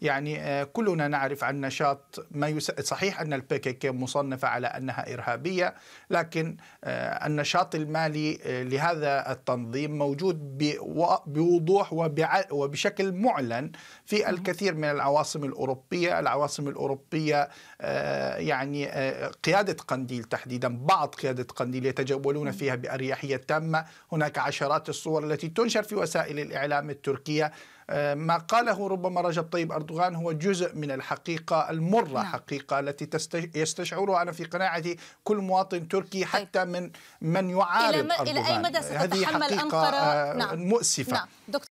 يعني آه، كلنا نعرف عن نشاط ما يس... صحيح ان البي كي كي مصنفه على انها ارهابيه لكن آه، النشاط المالي آه، لهذا التنظيم موجود بوضوح وبشكل معلن في الكثير من العواصم الاوروبيه، العواصم الاوروبيه يعني قياده قنديل تحديدا بعض قياده قنديل يتجولون فيها باريحيه تامه، هناك عشرات الصور التي تنشر في وسائل الاعلام التركيه آه، ما قاله ربما رجب طيب أردوغان هو جزء من الحقيقة المرة نعم. حقيقة التي يستشعرها أنا في قناعتي كل مواطن تركي طيب. حتى من من يعارض إلى أردوغان إلى أي مدى ستتحمل هذه حقيقة أنقرة؟ آه، نعم. مؤسفة نعم.